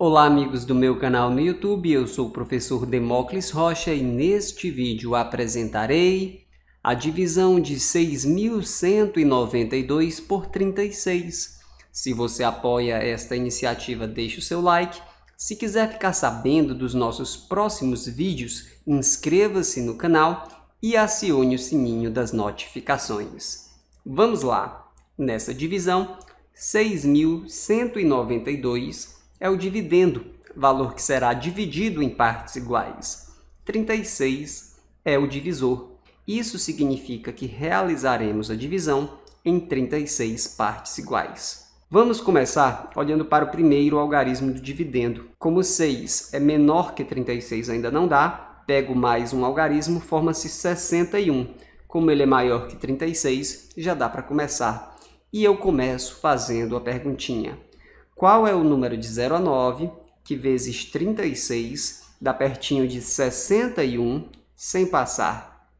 Olá amigos do meu canal no YouTube, eu sou o professor Demócles Rocha e neste vídeo apresentarei a divisão de 6.192 por 36. Se você apoia esta iniciativa, deixe o seu like. Se quiser ficar sabendo dos nossos próximos vídeos, inscreva-se no canal e acione o sininho das notificações. Vamos lá! Nessa divisão, 6.192 é o dividendo, valor que será dividido em partes iguais. 36 é o divisor. Isso significa que realizaremos a divisão em 36 partes iguais. Vamos começar olhando para o primeiro algarismo do dividendo. Como 6 é menor que 36 ainda não dá, pego mais um algarismo, forma-se 61. Como ele é maior que 36, já dá para começar. E eu começo fazendo a perguntinha. Qual é o número de 0 a 9, que vezes 36 dá pertinho de 61 sem passar?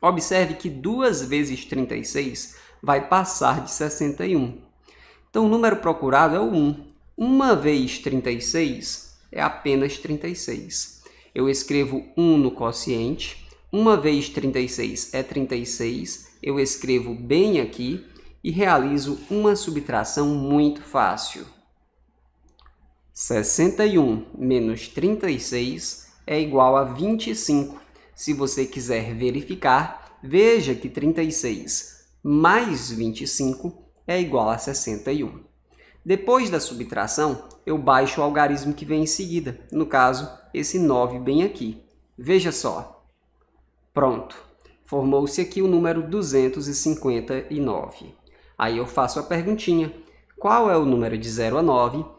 Observe que 2 vezes 36 vai passar de 61. Então, o número procurado é o 1. 1 vez 36 é apenas 36. Eu escrevo 1 no quociente. 1 vez 36 é 36. Eu escrevo bem aqui e realizo uma subtração muito fácil. 61 menos 36 é igual a 25. Se você quiser verificar, veja que 36 mais 25 é igual a 61. Depois da subtração, eu baixo o algarismo que vem em seguida, no caso, esse 9 bem aqui. Veja só. Pronto. Formou-se aqui o número 259. Aí eu faço a perguntinha. Qual é o número de 0 a 9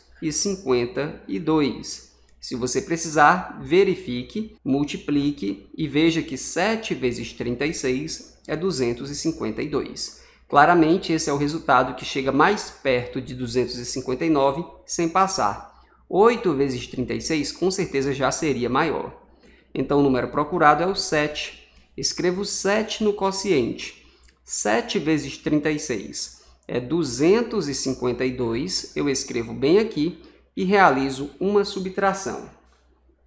e 52. Se você precisar, verifique, multiplique e veja que 7 vezes 36 é 252. Claramente, esse é o resultado que chega mais perto de 259 sem passar. 8 vezes 36 com certeza já seria maior. Então, o número procurado é o 7. Escrevo 7 no quociente. 7 vezes 36 é 252, eu escrevo bem aqui e realizo uma subtração.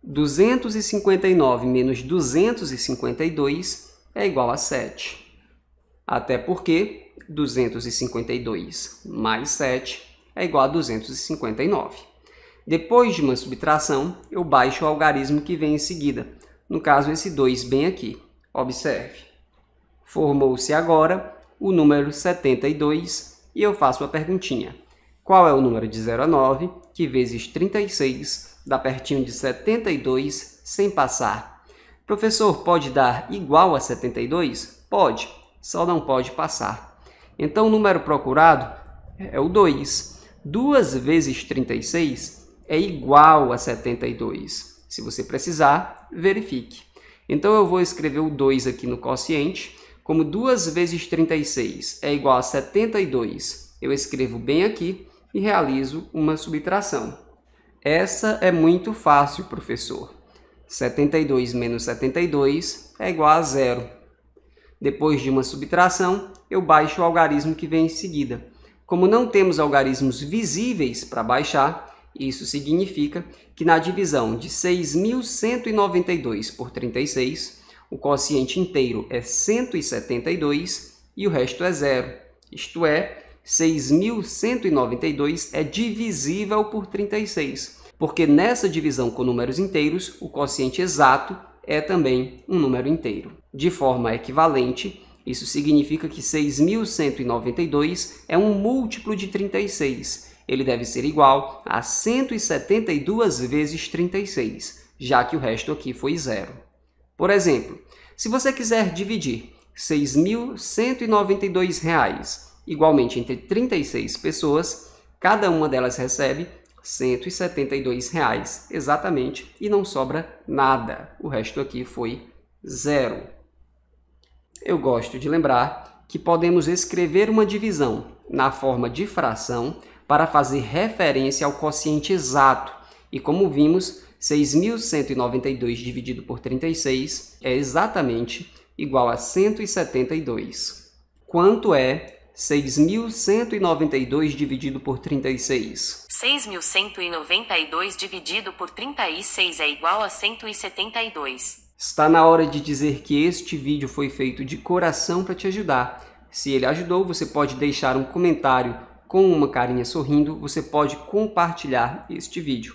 259 menos 252 é igual a 7. Até porque 252 mais 7 é igual a 259. Depois de uma subtração, eu baixo o algarismo que vem em seguida. No caso, esse 2 bem aqui. Observe. Formou-se agora o número 72 e eu faço uma perguntinha. Qual é o número de 0 a 9, que vezes 36 dá pertinho de 72 sem passar? Professor, pode dar igual a 72? Pode, só não pode passar. Então, o número procurado é o 2. 2 vezes 36 é igual a 72. Se você precisar, verifique. Então, eu vou escrever o 2 aqui no quociente como 2 vezes 36 é igual a 72, eu escrevo bem aqui e realizo uma subtração. Essa é muito fácil, professor. 72 menos 72 é igual a zero. Depois de uma subtração, eu baixo o algarismo que vem em seguida. Como não temos algarismos visíveis para baixar, isso significa que na divisão de 6.192 por 36, o quociente inteiro é 172 e o resto é zero, isto é, 6.192 é divisível por 36, porque nessa divisão com números inteiros, o quociente exato é também um número inteiro. De forma equivalente, isso significa que 6.192 é um múltiplo de 36. Ele deve ser igual a 172 vezes 36, já que o resto aqui foi zero. Por exemplo, se você quiser dividir R$ 6.192 igualmente entre 36 pessoas, cada uma delas recebe R$ 172,00 exatamente e não sobra nada. O resto aqui foi zero. Eu gosto de lembrar que podemos escrever uma divisão na forma de fração para fazer referência ao quociente exato. E como vimos, 6.192 dividido por 36 é exatamente igual a 172. Quanto é 6.192 dividido por 36? 6.192 dividido por 36 é igual a 172. Está na hora de dizer que este vídeo foi feito de coração para te ajudar. Se ele ajudou, você pode deixar um comentário com uma carinha sorrindo, você pode compartilhar este vídeo.